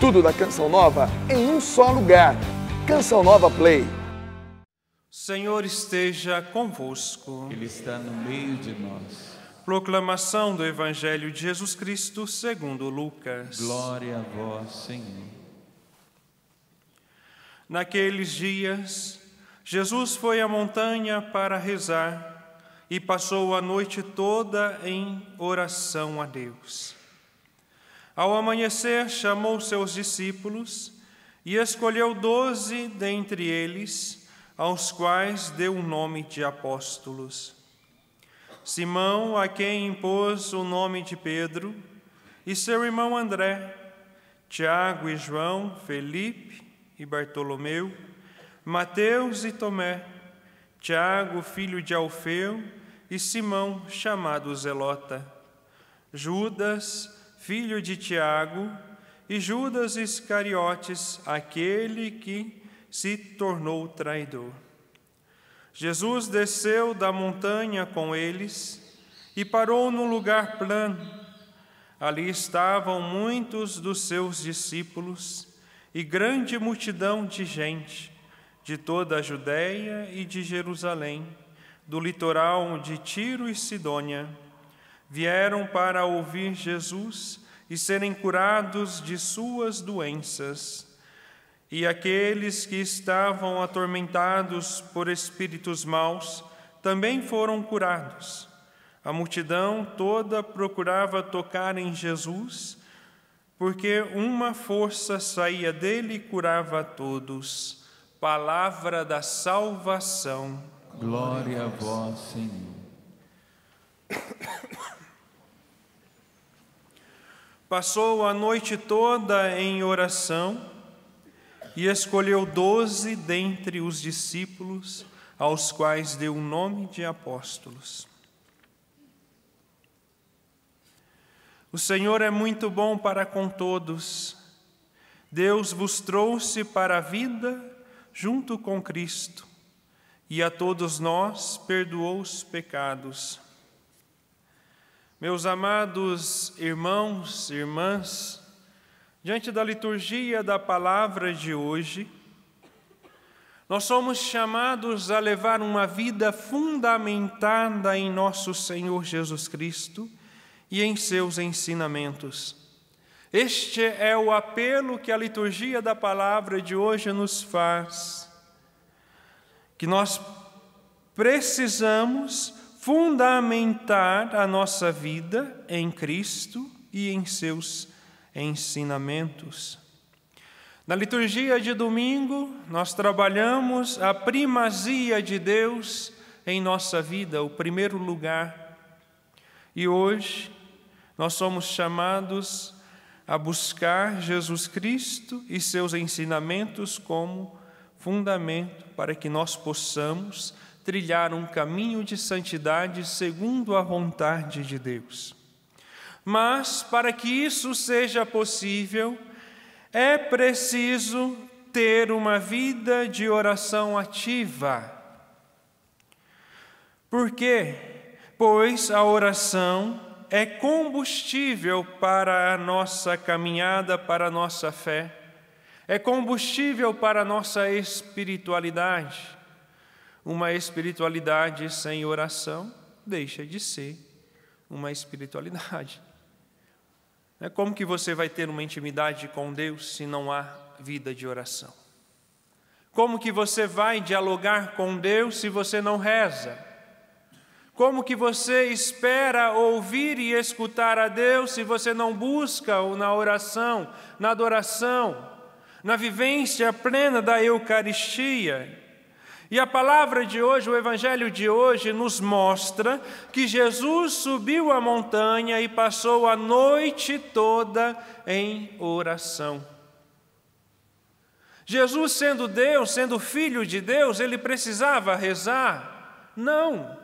Tudo da Canção Nova em um só lugar. Canção Nova Play. Senhor esteja convosco. Ele está no meio de nós. Proclamação do Evangelho de Jesus Cristo segundo Lucas. Glória a vós, Senhor. Naqueles dias, Jesus foi à montanha para rezar e passou a noite toda em oração a Deus. Ao amanhecer, chamou seus discípulos e escolheu doze dentre eles, aos quais deu o nome de apóstolos. Simão, a quem impôs o nome de Pedro, e seu irmão André, Tiago e João, Felipe e Bartolomeu, Mateus e Tomé, Tiago, filho de Alfeu, e Simão, chamado Zelota, Judas, filho de Tiago, e Judas Iscariotes, aquele que se tornou traidor. Jesus desceu da montanha com eles e parou num lugar plano. Ali estavam muitos dos seus discípulos e grande multidão de gente de toda a Judéia e de Jerusalém, do litoral de Tiro e Sidônia vieram para ouvir Jesus e serem curados de suas doenças. E aqueles que estavam atormentados por espíritos maus também foram curados. A multidão toda procurava tocar em Jesus, porque uma força saía dele e curava a todos. Palavra da salvação. Glória a vós, Senhor. Passou a noite toda em oração e escolheu doze dentre os discípulos, aos quais deu o nome de apóstolos. O Senhor é muito bom para com todos. Deus vos trouxe para a vida junto com Cristo e a todos nós perdoou os pecados. Meus amados irmãos, irmãs, diante da liturgia da palavra de hoje, nós somos chamados a levar uma vida fundamentada em nosso Senhor Jesus Cristo e em seus ensinamentos. Este é o apelo que a liturgia da palavra de hoje nos faz, que nós precisamos fundamentar a nossa vida em Cristo e em seus ensinamentos. Na liturgia de domingo, nós trabalhamos a primazia de Deus em nossa vida, o primeiro lugar. E hoje, nós somos chamados a buscar Jesus Cristo e seus ensinamentos como fundamento para que nós possamos trilhar um caminho de santidade segundo a vontade de Deus. Mas, para que isso seja possível, é preciso ter uma vida de oração ativa. Por quê? Pois a oração é combustível para a nossa caminhada, para a nossa fé, é combustível para a nossa espiritualidade uma espiritualidade sem oração deixa de ser uma espiritualidade. Né, como que você vai ter uma intimidade com Deus se não há vida de oração? Como que você vai dialogar com Deus se você não reza? Como que você espera ouvir e escutar a Deus se você não busca ou na oração, na adoração, na vivência plena da Eucaristia? E a palavra de hoje, o evangelho de hoje, nos mostra que Jesus subiu a montanha e passou a noite toda em oração. Jesus, sendo Deus, sendo filho de Deus, ele precisava rezar? Não.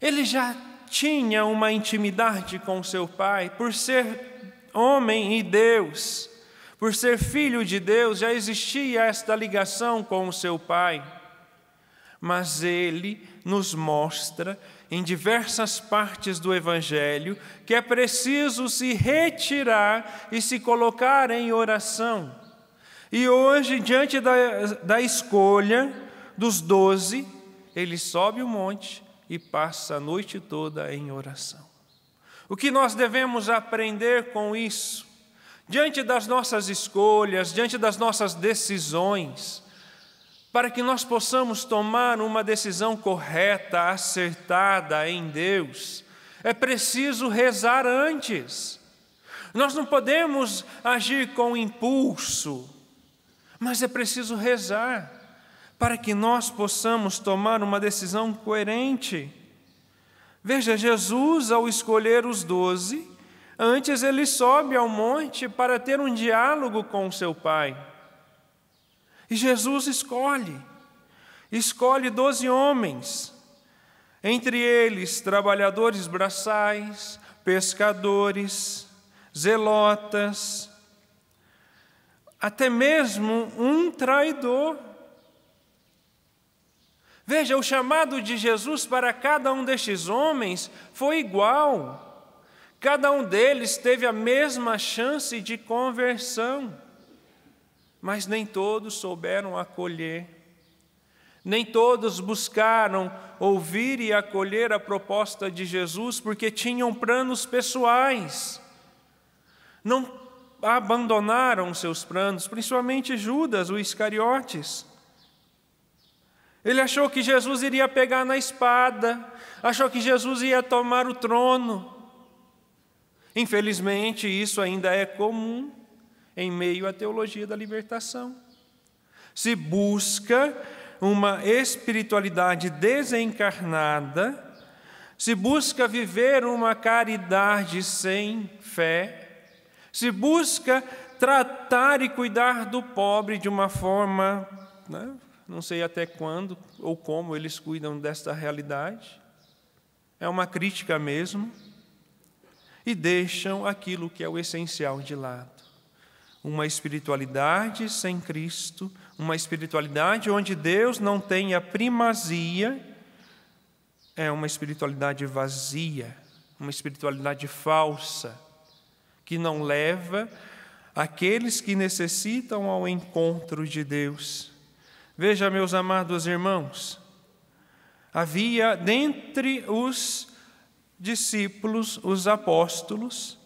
Ele já tinha uma intimidade com seu Pai, por ser homem e Deus. Por ser filho de Deus, já existia esta ligação com o seu Pai. Mas ele nos mostra, em diversas partes do Evangelho, que é preciso se retirar e se colocar em oração. E hoje, diante da, da escolha dos doze, ele sobe o monte e passa a noite toda em oração. O que nós devemos aprender com isso? diante das nossas escolhas, diante das nossas decisões, para que nós possamos tomar uma decisão correta, acertada em Deus, é preciso rezar antes. Nós não podemos agir com impulso, mas é preciso rezar para que nós possamos tomar uma decisão coerente. Veja, Jesus, ao escolher os doze, Antes ele sobe ao monte para ter um diálogo com seu pai. E Jesus escolhe, escolhe doze homens, entre eles trabalhadores braçais, pescadores, zelotas, até mesmo um traidor. Veja, o chamado de Jesus para cada um destes homens foi igual. Cada um deles teve a mesma chance de conversão, mas nem todos souberam acolher, nem todos buscaram ouvir e acolher a proposta de Jesus, porque tinham planos pessoais. Não abandonaram seus planos, principalmente Judas, o Iscariotes. Ele achou que Jesus iria pegar na espada, achou que Jesus ia tomar o trono, Infelizmente, isso ainda é comum em meio à teologia da libertação. Se busca uma espiritualidade desencarnada, se busca viver uma caridade sem fé, se busca tratar e cuidar do pobre de uma forma, né? não sei até quando ou como eles cuidam desta realidade, é uma crítica mesmo e deixam aquilo que é o essencial de lado. Uma espiritualidade sem Cristo, uma espiritualidade onde Deus não tem a primazia, é uma espiritualidade vazia, uma espiritualidade falsa, que não leva aqueles que necessitam ao encontro de Deus. Veja, meus amados irmãos, havia dentre os discípulos, os apóstolos,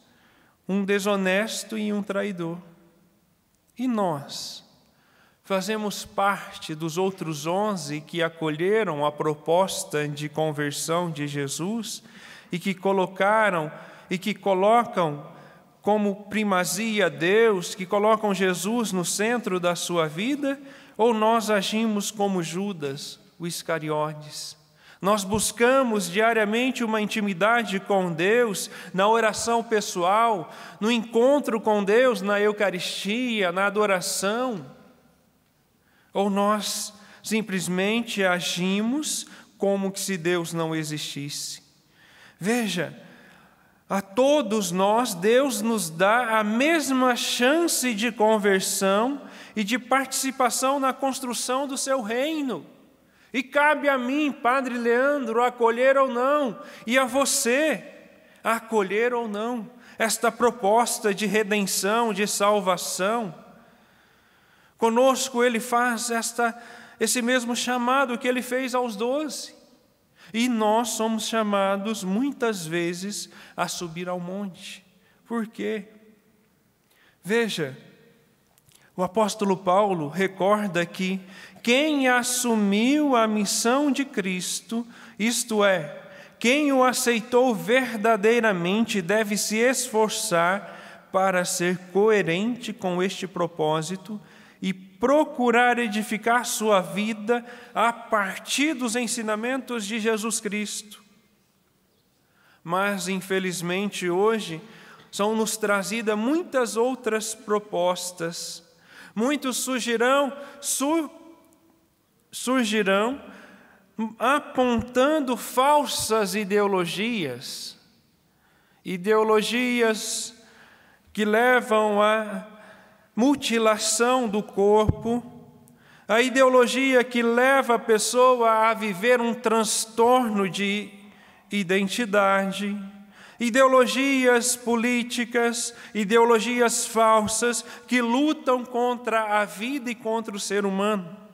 um desonesto e um traidor. E nós? Fazemos parte dos outros onze que acolheram a proposta de conversão de Jesus e que colocaram e que colocam como primazia Deus, que colocam Jesus no centro da sua vida, ou nós agimos como Judas, o Iscariotes, nós buscamos diariamente uma intimidade com Deus, na oração pessoal, no encontro com Deus, na Eucaristia, na adoração. Ou nós simplesmente agimos como se Deus não existisse. Veja, a todos nós, Deus nos dá a mesma chance de conversão e de participação na construção do seu reino. E cabe a mim, Padre Leandro, acolher ou não, e a você, acolher ou não, esta proposta de redenção, de salvação. Conosco ele faz esta, esse mesmo chamado que ele fez aos doze. E nós somos chamados muitas vezes a subir ao monte. Por quê? Veja, o apóstolo Paulo recorda aqui quem assumiu a missão de Cristo, isto é, quem o aceitou verdadeiramente deve se esforçar para ser coerente com este propósito e procurar edificar sua vida a partir dos ensinamentos de Jesus Cristo. Mas, infelizmente, hoje são nos trazidas muitas outras propostas. Muitos surgirão, sur surgirão hum, apontando falsas ideologias, ideologias que levam à mutilação do corpo, a ideologia que leva a pessoa a viver um transtorno de identidade, ideologias políticas, ideologias falsas que lutam contra a vida e contra o ser humano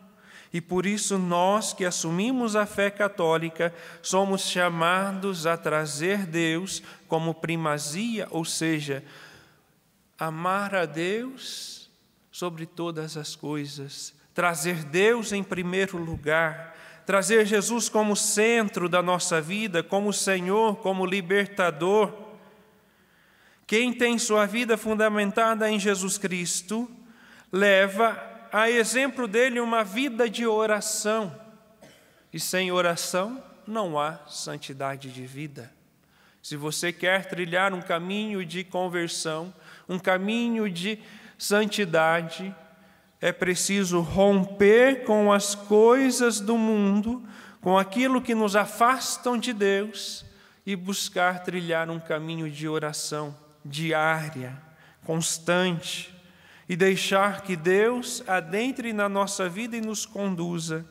e por isso nós que assumimos a fé católica somos chamados a trazer Deus como primazia, ou seja, amar a Deus sobre todas as coisas, trazer Deus em primeiro lugar, trazer Jesus como centro da nossa vida, como Senhor, como libertador. Quem tem sua vida fundamentada em Jesus Cristo leva a exemplo dele, uma vida de oração. E sem oração não há santidade de vida. Se você quer trilhar um caminho de conversão, um caminho de santidade, é preciso romper com as coisas do mundo, com aquilo que nos afastam de Deus e buscar trilhar um caminho de oração diária, constante e deixar que Deus adentre na nossa vida e nos conduza.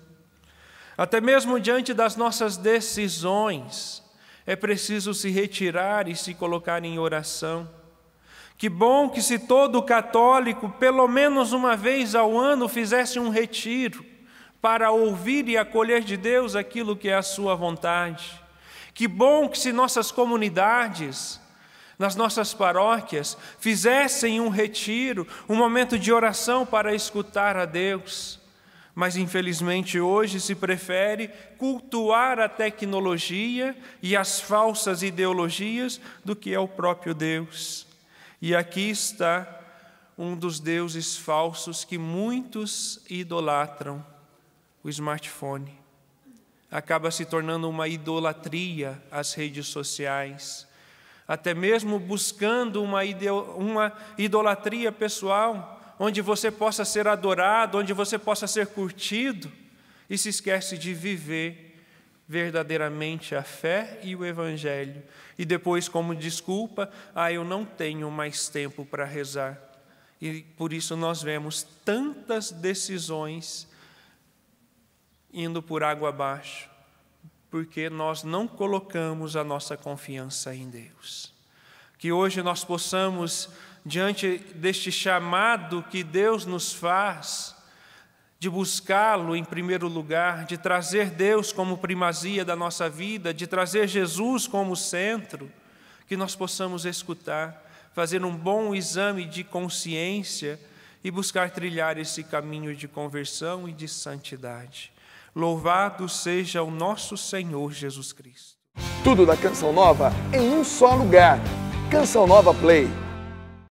Até mesmo diante das nossas decisões, é preciso se retirar e se colocar em oração. Que bom que, se todo católico, pelo menos uma vez ao ano, fizesse um retiro para ouvir e acolher de Deus aquilo que é a sua vontade. Que bom que, se nossas comunidades nas nossas paróquias fizessem um retiro, um momento de oração para escutar a Deus. Mas infelizmente hoje se prefere cultuar a tecnologia e as falsas ideologias do que é o próprio Deus. E aqui está um dos deuses falsos que muitos idolatram, o smartphone. Acaba se tornando uma idolatria as redes sociais até mesmo buscando uma, uma idolatria pessoal, onde você possa ser adorado, onde você possa ser curtido, e se esquece de viver verdadeiramente a fé e o Evangelho. E depois, como desculpa, ah, eu não tenho mais tempo para rezar. E por isso nós vemos tantas decisões indo por água abaixo, porque nós não colocamos a nossa confiança em Deus. Que hoje nós possamos, diante deste chamado que Deus nos faz, de buscá-lo em primeiro lugar, de trazer Deus como primazia da nossa vida, de trazer Jesus como centro, que nós possamos escutar, fazer um bom exame de consciência e buscar trilhar esse caminho de conversão e de santidade. Louvado seja o nosso Senhor Jesus Cristo. Tudo da Canção Nova em um só lugar. Canção Nova Play.